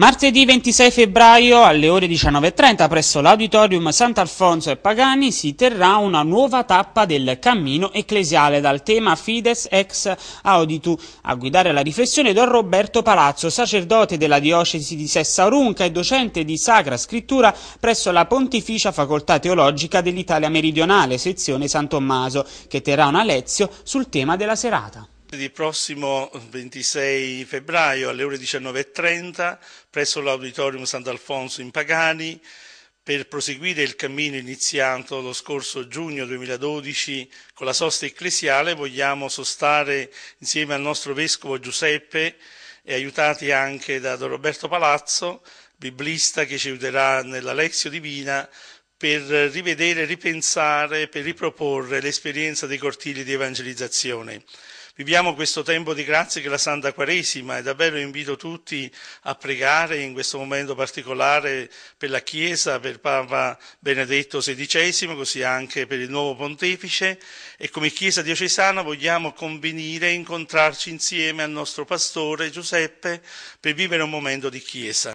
Martedì 26 febbraio alle ore 19.30 presso l'Auditorium Sant'Alfonso e Pagani si terrà una nuova tappa del cammino ecclesiale dal tema Fides ex auditu. A guidare la riflessione Don Roberto Palazzo, sacerdote della diocesi di Sessarunca e docente di Sacra Scrittura presso la Pontificia Facoltà Teologica dell'Italia Meridionale, sezione San Tommaso, che terrà una lezione sul tema della serata. Il prossimo 26 febbraio alle ore 19.30 presso l'Auditorium Sant'Alfonso in Pagani per proseguire il cammino iniziato lo scorso giugno 2012 con la sosta ecclesiale vogliamo sostare insieme al nostro vescovo Giuseppe e aiutati anche da Don Roberto Palazzo, biblista che ci aiuterà nell'Alexio Divina per rivedere, ripensare, per riproporre l'esperienza dei cortili di evangelizzazione. Viviamo questo tempo di grazia che è la Santa Quaresima e davvero invito tutti a pregare in questo momento particolare per la Chiesa, per Papa Benedetto XVI, così anche per il nuovo pontefice e come Chiesa diocesana vogliamo convenire e incontrarci insieme al nostro pastore Giuseppe per vivere un momento di Chiesa.